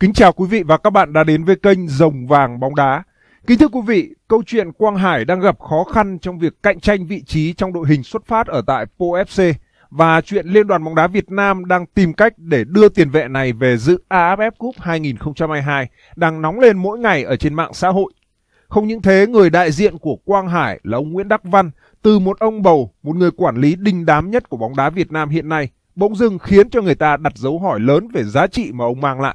Kính chào quý vị và các bạn đã đến với kênh Rồng Vàng Bóng Đá. Kính thưa quý vị, câu chuyện Quang Hải đang gặp khó khăn trong việc cạnh tranh vị trí trong đội hình xuất phát ở tại Po FC và chuyện Liên đoàn bóng đá Việt Nam đang tìm cách để đưa tiền vệ này về dự AFF Cup 2022 đang nóng lên mỗi ngày ở trên mạng xã hội. Không những thế, người đại diện của Quang Hải là ông Nguyễn Đắc Văn, từ một ông bầu, một người quản lý đình đám nhất của bóng đá Việt Nam hiện nay, bỗng dưng khiến cho người ta đặt dấu hỏi lớn về giá trị mà ông mang lại.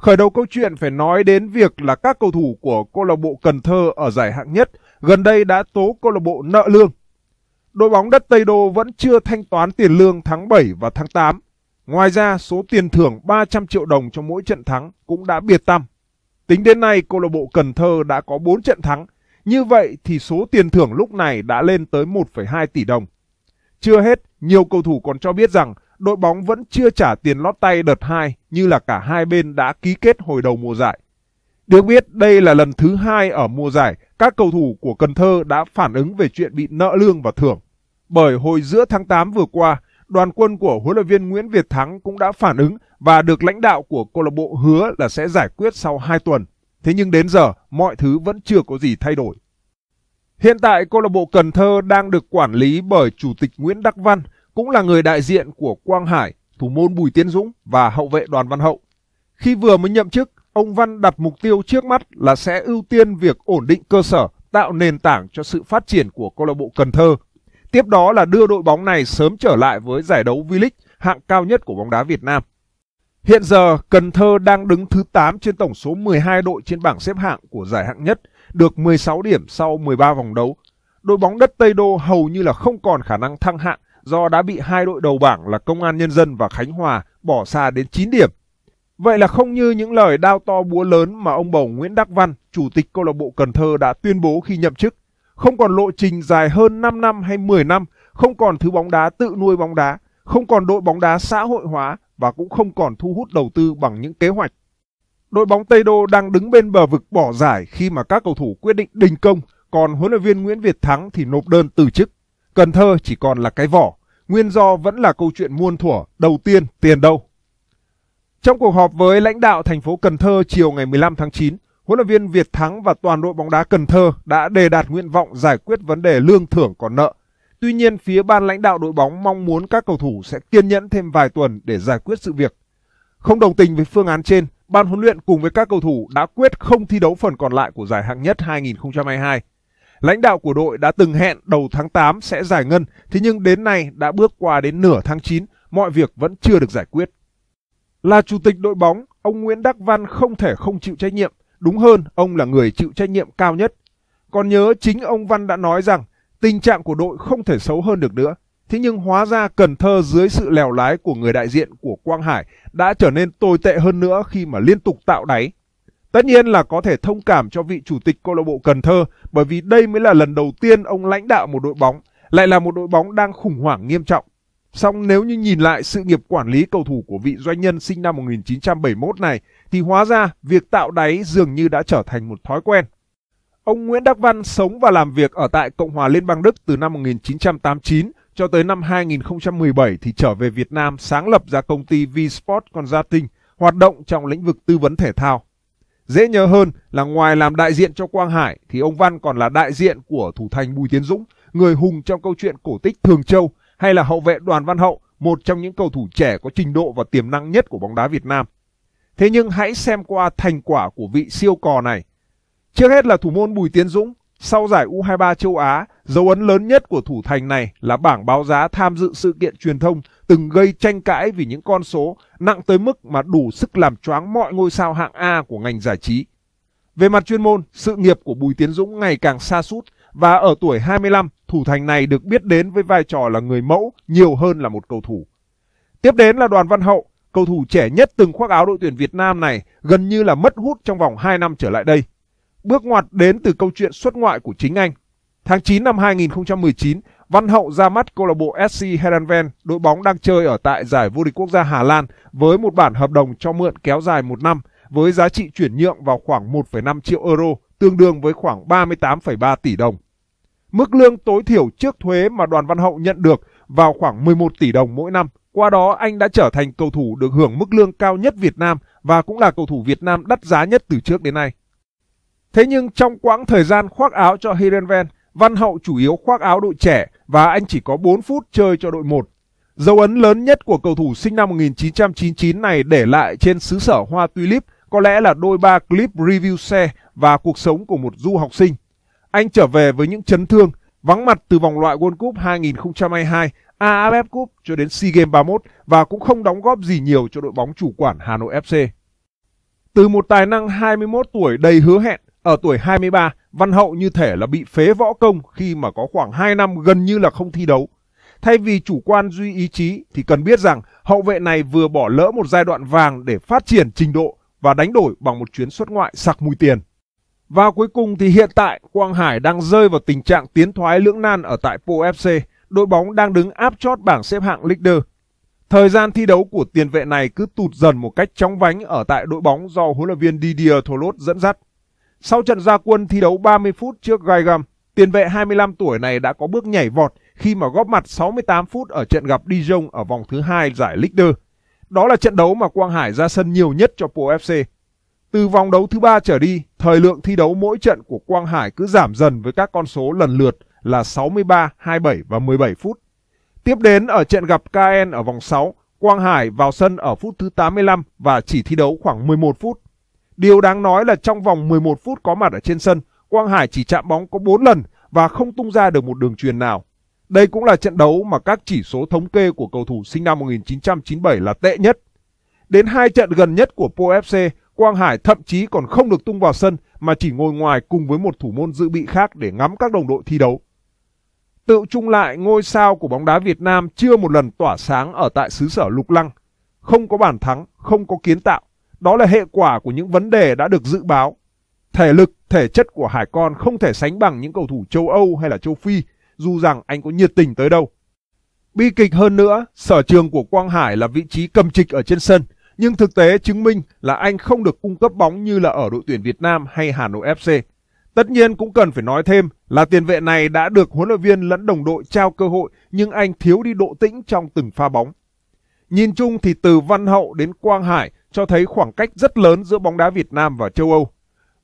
Khởi đầu câu chuyện phải nói đến việc là các cầu thủ của câu lạc bộ Cần Thơ ở giải hạng nhất gần đây đã tố câu lạc bộ nợ lương. Đội bóng đất Tây Đô vẫn chưa thanh toán tiền lương tháng 7 và tháng 8. Ngoài ra, số tiền thưởng 300 triệu đồng cho mỗi trận thắng cũng đã biệt tăm. Tính đến nay, câu lạc bộ Cần Thơ đã có 4 trận thắng. Như vậy thì số tiền thưởng lúc này đã lên tới 1,2 tỷ đồng. Chưa hết, nhiều cầu thủ còn cho biết rằng đội bóng vẫn chưa trả tiền lót tay đợt 2 như là cả hai bên đã ký kết hồi đầu mùa giải. Được biết, đây là lần thứ hai ở mùa giải các cầu thủ của Cần Thơ đã phản ứng về chuyện bị nợ lương và thưởng. Bởi hồi giữa tháng 8 vừa qua, đoàn quân của huấn luyện viên Nguyễn Việt Thắng cũng đã phản ứng và được lãnh đạo của câu lạc bộ hứa là sẽ giải quyết sau 2 tuần. Thế nhưng đến giờ, mọi thứ vẫn chưa có gì thay đổi. Hiện tại câu lạc bộ Cần Thơ đang được quản lý bởi chủ tịch Nguyễn Đắc Văn cũng là người đại diện của Quang Hải, thủ môn Bùi Tiến Dũng và hậu vệ Đoàn Văn Hậu. Khi vừa mới nhậm chức, ông Văn đặt mục tiêu trước mắt là sẽ ưu tiên việc ổn định cơ sở, tạo nền tảng cho sự phát triển của câu lạc bộ Cần Thơ. Tiếp đó là đưa đội bóng này sớm trở lại với giải đấu V-League, hạng cao nhất của bóng đá Việt Nam. Hiện giờ, Cần Thơ đang đứng thứ 8 trên tổng số 12 đội trên bảng xếp hạng của giải hạng nhất, được 16 điểm sau 13 vòng đấu. Đội bóng đất Tây Đô hầu như là không còn khả năng thăng hạng do đã bị hai đội đầu bảng là Công an Nhân dân và Khánh Hòa bỏ xa đến 9 điểm. Vậy là không như những lời đao to búa lớn mà ông bầu Nguyễn Đắc Văn, chủ tịch câu lạc bộ Cần Thơ đã tuyên bố khi nhậm chức, không còn lộ trình dài hơn 5 năm hay 10 năm, không còn thứ bóng đá tự nuôi bóng đá, không còn đội bóng đá xã hội hóa và cũng không còn thu hút đầu tư bằng những kế hoạch. Đội bóng Tây Đô đang đứng bên bờ vực bỏ giải khi mà các cầu thủ quyết định đình công, còn huấn luyện viên Nguyễn Việt Thắng thì nộp đơn từ chức. Cần Thơ chỉ còn là cái vỏ, nguyên do vẫn là câu chuyện muôn thuở, đầu tiên tiền đâu. Trong cuộc họp với lãnh đạo thành phố Cần Thơ chiều ngày 15 tháng 9, huấn luyện viên Việt Thắng và toàn đội bóng đá Cần Thơ đã đề đạt nguyện vọng giải quyết vấn đề lương thưởng còn nợ. Tuy nhiên, phía ban lãnh đạo đội bóng mong muốn các cầu thủ sẽ kiên nhẫn thêm vài tuần để giải quyết sự việc. Không đồng tình với phương án trên, ban huấn luyện cùng với các cầu thủ đã quyết không thi đấu phần còn lại của giải hạng nhất 2022 Lãnh đạo của đội đã từng hẹn đầu tháng 8 sẽ giải ngân, thế nhưng đến nay đã bước qua đến nửa tháng 9, mọi việc vẫn chưa được giải quyết. Là chủ tịch đội bóng, ông Nguyễn Đắc Văn không thể không chịu trách nhiệm, đúng hơn ông là người chịu trách nhiệm cao nhất. Còn nhớ chính ông Văn đã nói rằng tình trạng của đội không thể xấu hơn được nữa. Thế nhưng hóa ra Cần Thơ dưới sự lèo lái của người đại diện của Quang Hải đã trở nên tồi tệ hơn nữa khi mà liên tục tạo đáy Tất nhiên là có thể thông cảm cho vị chủ tịch câu lạc bộ Cần Thơ bởi vì đây mới là lần đầu tiên ông lãnh đạo một đội bóng, lại là một đội bóng đang khủng hoảng nghiêm trọng. Song nếu như nhìn lại sự nghiệp quản lý cầu thủ của vị doanh nhân sinh năm 1971 này thì hóa ra việc tạo đáy dường như đã trở thành một thói quen. Ông Nguyễn Đắc Văn sống và làm việc ở tại Cộng hòa Liên bang Đức từ năm 1989 cho tới năm 2017 thì trở về Việt Nam sáng lập ra công ty V-Sport Consulting hoạt động trong lĩnh vực tư vấn thể thao. Dễ nhớ hơn là ngoài làm đại diện cho Quang Hải thì ông Văn còn là đại diện của thủ thành Bùi Tiến Dũng, người hùng trong câu chuyện cổ tích Thường Châu hay là hậu vệ Đoàn Văn Hậu, một trong những cầu thủ trẻ có trình độ và tiềm năng nhất của bóng đá Việt Nam. Thế nhưng hãy xem qua thành quả của vị siêu cò này. Trước hết là thủ môn Bùi Tiến Dũng, sau giải U23 châu Á, dấu ấn lớn nhất của thủ thành này là bảng báo giá tham dự sự kiện truyền thông từng gây tranh cãi vì những con số nặng tới mức mà đủ sức làm choáng mọi ngôi sao hạng A của ngành giải trí. Về mặt chuyên môn, sự nghiệp của Bùi Tiến Dũng ngày càng xa sút và ở tuổi 25, thủ thành này được biết đến với vai trò là người mẫu nhiều hơn là một cầu thủ. Tiếp đến là Đoàn Văn Hậu, cầu thủ trẻ nhất từng khoác áo đội tuyển Việt Nam này gần như là mất hút trong vòng 2 năm trở lại đây. Bước ngoặt đến từ câu chuyện xuất ngoại của chính anh. Tháng 9 năm 2019, Văn Hậu ra mắt câu lạc bộ SC Heerenveen, đội bóng đang chơi ở tại giải vô địch quốc gia Hà Lan với một bản hợp đồng cho mượn kéo dài một năm với giá trị chuyển nhượng vào khoảng 1,5 triệu euro, tương đương với khoảng 38,3 tỷ đồng. Mức lương tối thiểu trước thuế mà đoàn Văn Hậu nhận được vào khoảng 11 tỷ đồng mỗi năm. Qua đó anh đã trở thành cầu thủ được hưởng mức lương cao nhất Việt Nam và cũng là cầu thủ Việt Nam đắt giá nhất từ trước đến nay. Thế nhưng trong quãng thời gian khoác áo cho Herenveen, Văn Hậu chủ yếu khoác áo đội trẻ và anh chỉ có 4 phút chơi cho đội 1. Dấu ấn lớn nhất của cầu thủ sinh năm 1999 này để lại trên xứ sở hoa tulip có lẽ là đôi ba clip review xe và cuộc sống của một du học sinh. Anh trở về với những chấn thương, vắng mặt từ vòng loại World Cup 2022, AFF Cup cho đến SEA Games 31 và cũng không đóng góp gì nhiều cho đội bóng chủ quản Hà Nội FC. Từ một tài năng 21 tuổi đầy hứa hẹn, ở tuổi 23, Văn Hậu như thể là bị phế võ công khi mà có khoảng 2 năm gần như là không thi đấu. Thay vì chủ quan duy ý chí thì cần biết rằng hậu vệ này vừa bỏ lỡ một giai đoạn vàng để phát triển trình độ và đánh đổi bằng một chuyến xuất ngoại sặc mùi tiền. Và cuối cùng thì hiện tại Quang Hải đang rơi vào tình trạng tiến thoái lưỡng nan ở tại Po FC, đội bóng đang đứng áp chót bảng xếp hạng leader. Thời gian thi đấu của tiền vệ này cứ tụt dần một cách chóng vánh ở tại đội bóng do huấn luyện viên Didier Tholot dẫn dắt. Sau trận ra quân thi đấu 30 phút trước Gaigam, tiền vệ 25 tuổi này đã có bước nhảy vọt khi mà góp mặt 68 phút ở trận gặp Dijon ở vòng thứ hai giải Ligue 2. Đó là trận đấu mà Quang Hải ra sân nhiều nhất cho Pro FC. Từ vòng đấu thứ ba trở đi, thời lượng thi đấu mỗi trận của Quang Hải cứ giảm dần với các con số lần lượt là 63, 27 và 17 phút. Tiếp đến ở trận gặp KN ở vòng 6, Quang Hải vào sân ở phút thứ 85 và chỉ thi đấu khoảng 11 phút. Điều đáng nói là trong vòng 11 phút có mặt ở trên sân, Quang Hải chỉ chạm bóng có 4 lần và không tung ra được một đường truyền nào. Đây cũng là trận đấu mà các chỉ số thống kê của cầu thủ sinh năm 1997 là tệ nhất. Đến hai trận gần nhất của Po FC, Quang Hải thậm chí còn không được tung vào sân mà chỉ ngồi ngoài cùng với một thủ môn dự bị khác để ngắm các đồng đội thi đấu. Tự chung lại, ngôi sao của bóng đá Việt Nam chưa một lần tỏa sáng ở tại xứ sở Lục Lăng. Không có bàn thắng, không có kiến tạo. Đó là hệ quả của những vấn đề đã được dự báo. Thể lực, thể chất của Hải Con không thể sánh bằng những cầu thủ châu Âu hay là châu Phi, dù rằng anh có nhiệt tình tới đâu. Bi kịch hơn nữa, sở trường của Quang Hải là vị trí cầm trịch ở trên sân, nhưng thực tế chứng minh là anh không được cung cấp bóng như là ở đội tuyển Việt Nam hay Hà Nội FC. Tất nhiên cũng cần phải nói thêm là tiền vệ này đã được huấn luyện viên lẫn đồng đội trao cơ hội nhưng anh thiếu đi độ tĩnh trong từng pha bóng. Nhìn chung thì từ Văn Hậu đến Quang Hải cho thấy khoảng cách rất lớn giữa bóng đá Việt Nam và châu Âu.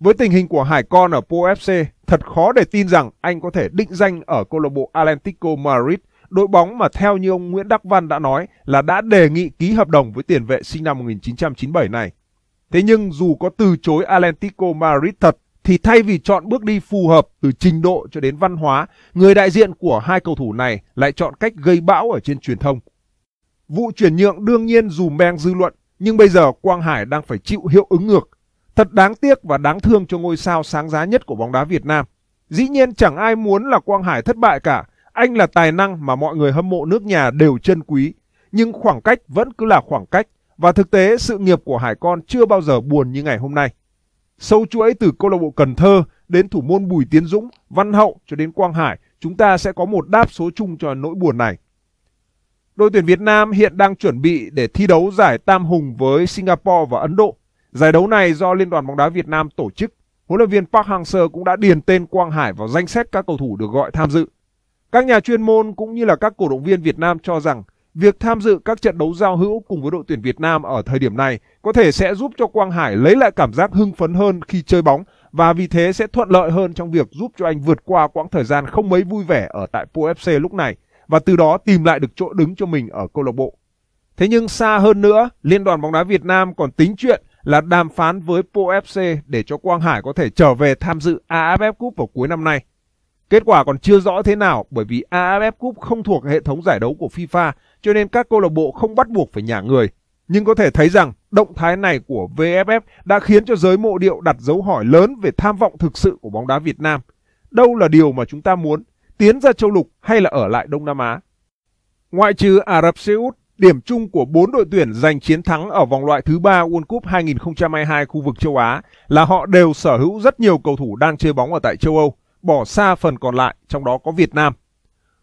Với tình hình của Hải Con ở Pro FC, thật khó để tin rằng anh có thể định danh ở câu lạc bộ Atlético Madrid, đội bóng mà theo như ông Nguyễn Đắc Văn đã nói là đã đề nghị ký hợp đồng với tiền vệ sinh năm 1997 này. Thế nhưng dù có từ chối Atlético Madrid thật thì thay vì chọn bước đi phù hợp từ trình độ cho đến văn hóa, người đại diện của hai cầu thủ này lại chọn cách gây bão ở trên truyền thông. Vụ chuyển nhượng đương nhiên dù men dư luận nhưng bây giờ Quang Hải đang phải chịu hiệu ứng ngược. Thật đáng tiếc và đáng thương cho ngôi sao sáng giá nhất của bóng đá Việt Nam. Dĩ nhiên chẳng ai muốn là Quang Hải thất bại cả. Anh là tài năng mà mọi người hâm mộ nước nhà đều trân quý. Nhưng khoảng cách vẫn cứ là khoảng cách. Và thực tế sự nghiệp của Hải Con chưa bao giờ buồn như ngày hôm nay. Sâu chuỗi từ câu lạc bộ Cần Thơ đến thủ môn Bùi Tiến Dũng, Văn Hậu cho đến Quang Hải, chúng ta sẽ có một đáp số chung cho nỗi buồn này. Đội tuyển Việt Nam hiện đang chuẩn bị để thi đấu giải Tam Hùng với Singapore và Ấn Độ. Giải đấu này do Liên đoàn bóng đá Việt Nam tổ chức. Huấn luyện viên Park Hang-seo cũng đã điền tên Quang Hải vào danh sách các cầu thủ được gọi tham dự. Các nhà chuyên môn cũng như là các cổ động viên Việt Nam cho rằng việc tham dự các trận đấu giao hữu cùng với đội tuyển Việt Nam ở thời điểm này có thể sẽ giúp cho Quang Hải lấy lại cảm giác hưng phấn hơn khi chơi bóng và vì thế sẽ thuận lợi hơn trong việc giúp cho anh vượt qua quãng thời gian không mấy vui vẻ ở tại PFC lúc này và từ đó tìm lại được chỗ đứng cho mình ở câu lạc bộ. Thế nhưng xa hơn nữa, Liên đoàn bóng đá Việt Nam còn tính chuyện là đàm phán với Po FC để cho Quang Hải có thể trở về tham dự AFF Cup vào cuối năm nay. Kết quả còn chưa rõ thế nào bởi vì AFF Cup không thuộc hệ thống giải đấu của FIFA cho nên các câu lạc bộ không bắt buộc phải nhả người. Nhưng có thể thấy rằng động thái này của VFF đã khiến cho giới mộ điệu đặt dấu hỏi lớn về tham vọng thực sự của bóng đá Việt Nam. Đâu là điều mà chúng ta muốn tiến ra châu lục hay là ở lại Đông Nam Á. Ngoại trừ Ả Rập Xê Út, điểm chung của bốn đội tuyển giành chiến thắng ở vòng loại thứ ba World Cup 2022 khu vực châu Á là họ đều sở hữu rất nhiều cầu thủ đang chơi bóng ở tại châu Âu, bỏ xa phần còn lại trong đó có Việt Nam.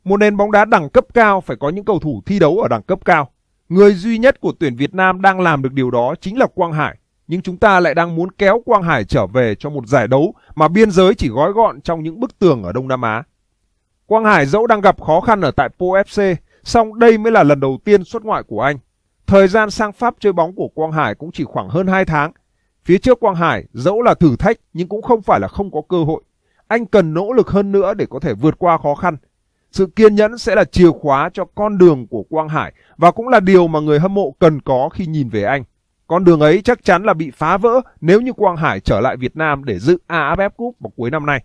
Một nền bóng đá đẳng cấp cao phải có những cầu thủ thi đấu ở đẳng cấp cao. Người duy nhất của tuyển Việt Nam đang làm được điều đó chính là Quang Hải, nhưng chúng ta lại đang muốn kéo Quang Hải trở về cho một giải đấu mà biên giới chỉ gói gọn trong những bức tường ở Đông Nam Á. Quang Hải dẫu đang gặp khó khăn ở tại Po FC, song đây mới là lần đầu tiên xuất ngoại của anh. Thời gian sang Pháp chơi bóng của Quang Hải cũng chỉ khoảng hơn 2 tháng. Phía trước Quang Hải dẫu là thử thách nhưng cũng không phải là không có cơ hội. Anh cần nỗ lực hơn nữa để có thể vượt qua khó khăn. Sự kiên nhẫn sẽ là chìa khóa cho con đường của Quang Hải và cũng là điều mà người hâm mộ cần có khi nhìn về anh. Con đường ấy chắc chắn là bị phá vỡ nếu như Quang Hải trở lại Việt Nam để dự AFF Cup vào cuối năm nay.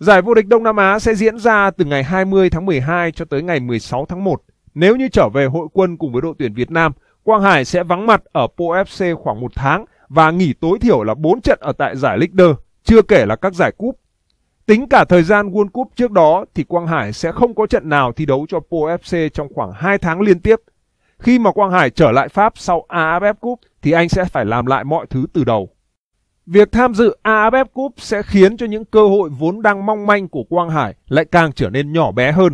Giải vô địch Đông Nam Á sẽ diễn ra từ ngày 20 tháng 12 cho tới ngày 16 tháng 1. Nếu như trở về hội quân cùng với đội tuyển Việt Nam, Quang Hải sẽ vắng mặt ở PO FC khoảng một tháng và nghỉ tối thiểu là 4 trận ở tại giải Leader, chưa kể là các giải cúp. Tính cả thời gian World Cup trước đó thì Quang Hải sẽ không có trận nào thi đấu cho PO FC trong khoảng 2 tháng liên tiếp. Khi mà Quang Hải trở lại Pháp sau AFF Cup thì anh sẽ phải làm lại mọi thứ từ đầu. Việc tham dự AFF Cup sẽ khiến cho những cơ hội vốn đang mong manh của Quang Hải lại càng trở nên nhỏ bé hơn.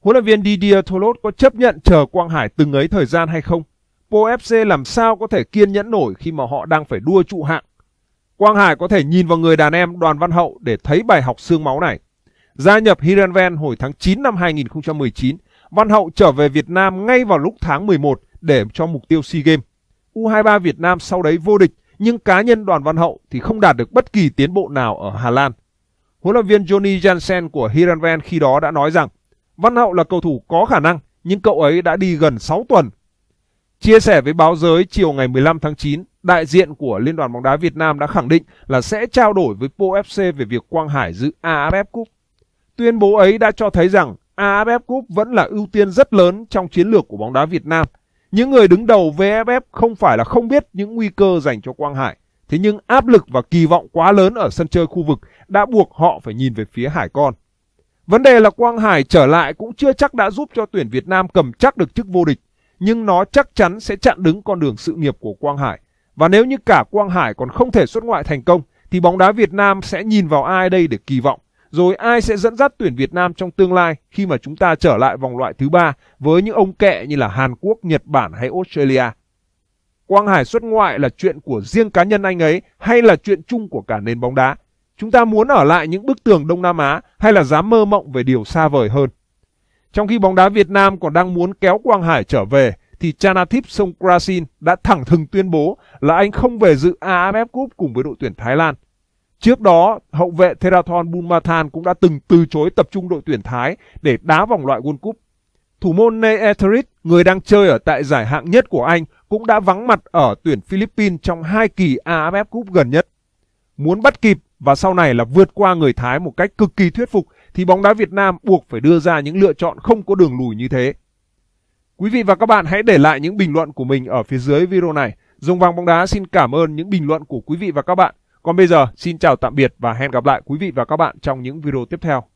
Huấn luyện viên Didier Tholot có chấp nhận chờ Quang Hải từng ấy thời gian hay không? Po FC làm sao có thể kiên nhẫn nổi khi mà họ đang phải đua trụ hạng? Quang Hải có thể nhìn vào người đàn em Đoàn Văn Hậu để thấy bài học xương máu này. Gia nhập Hiranven hồi tháng 9 năm 2019, Văn Hậu trở về Việt Nam ngay vào lúc tháng 11 để cho mục tiêu SEA Games. U23 Việt Nam sau đấy vô địch nhưng cá nhân Đoàn Văn Hậu thì không đạt được bất kỳ tiến bộ nào ở Hà Lan. Huấn luyện viên Johnny Jansen của Hiranven khi đó đã nói rằng Văn Hậu là cầu thủ có khả năng nhưng cậu ấy đã đi gần 6 tuần. Chia sẻ với báo giới chiều ngày 15 tháng 9, đại diện của Liên đoàn bóng đá Việt Nam đã khẳng định là sẽ trao đổi với Po FC về việc Quang Hải giữ AFF Cup. Tuyên bố ấy đã cho thấy rằng AFF Cup vẫn là ưu tiên rất lớn trong chiến lược của bóng đá Việt Nam những người đứng đầu VFF không phải là không biết những nguy cơ dành cho Quang Hải, thế nhưng áp lực và kỳ vọng quá lớn ở sân chơi khu vực đã buộc họ phải nhìn về phía Hải Con. Vấn đề là Quang Hải trở lại cũng chưa chắc đã giúp cho tuyển Việt Nam cầm chắc được chức vô địch, nhưng nó chắc chắn sẽ chặn đứng con đường sự nghiệp của Quang Hải. Và nếu như cả Quang Hải còn không thể xuất ngoại thành công thì bóng đá Việt Nam sẽ nhìn vào ai đây để kỳ vọng rồi ai sẽ dẫn dắt tuyển Việt Nam trong tương lai khi mà chúng ta trở lại vòng loại thứ ba với những ông kẹ như là Hàn Quốc, Nhật Bản hay Australia. Quang Hải xuất ngoại là chuyện của riêng cá nhân anh ấy hay là chuyện chung của cả nền bóng đá? Chúng ta muốn ở lại những bức tường Đông Nam Á hay là dám mơ mộng về điều xa vời hơn? Trong khi bóng đá Việt Nam còn đang muốn kéo Quang Hải trở về thì Chanathip Songkrasin đã thẳng thừng tuyên bố là anh không về dự AFF Cup cùng với đội tuyển Thái Lan. Trước đó, hậu vệ Theraton Bulmathan cũng đã từng từ chối tập trung đội tuyển Thái để đá vòng loại World Cup. Thủ môn Ney Etheridge, người đang chơi ở tại giải hạng nhất của Anh, cũng đã vắng mặt ở tuyển Philippines trong hai kỳ AFF Cup gần nhất. Muốn bắt kịp và sau này là vượt qua người Thái một cách cực kỳ thuyết phục thì bóng đá Việt Nam buộc phải đưa ra những lựa chọn không có đường lùi như thế. Quý vị và các bạn hãy để lại những bình luận của mình ở phía dưới video này. Dùng vàng bóng đá xin cảm ơn những bình luận của quý vị và các bạn. Còn bây giờ, xin chào tạm biệt và hẹn gặp lại quý vị và các bạn trong những video tiếp theo.